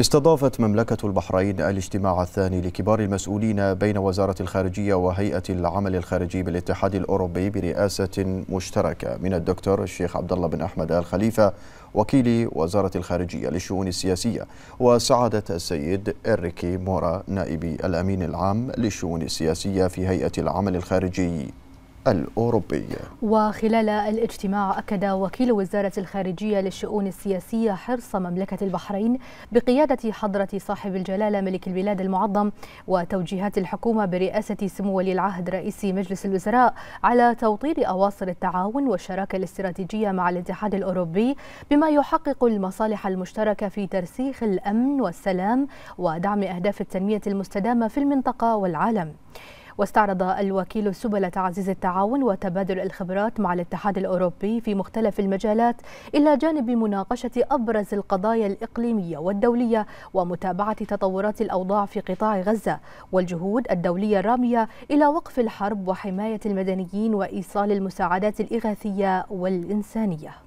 استضافت مملكة البحرين الاجتماع الثاني لكبار المسؤولين بين وزارة الخارجية وهيئة العمل الخارجي بالاتحاد الأوروبي برئاسة مشتركة من الدكتور الشيخ عبد الله بن أحمد آل خليفة وكيل وزارة الخارجية للشؤون السياسية وسعادة السيد إريكي مورا نائب الأمين العام للشؤون السياسية في هيئة العمل الخارجي الأوروبي وخلال الاجتماع أكد وكيل وزارة الخارجية للشؤون السياسية حرص مملكة البحرين بقيادة حضرة صاحب الجلالة ملك البلاد المعظم وتوجيهات الحكومة برئاسة سمو ولي العهد رئيس مجلس الوزراء على توطيد أواصر التعاون والشراكة الاستراتيجية مع الاتحاد الأوروبي بما يحقق المصالح المشتركة في ترسيخ الأمن والسلام ودعم أهداف التنمية المستدامة في المنطقة والعالم واستعرض الوكيل سبل تعزيز التعاون وتبادل الخبرات مع الاتحاد الأوروبي في مختلف المجالات إلى جانب مناقشة أبرز القضايا الإقليمية والدولية ومتابعة تطورات الأوضاع في قطاع غزة والجهود الدولية الرامية إلى وقف الحرب وحماية المدنيين وإيصال المساعدات الإغاثية والإنسانية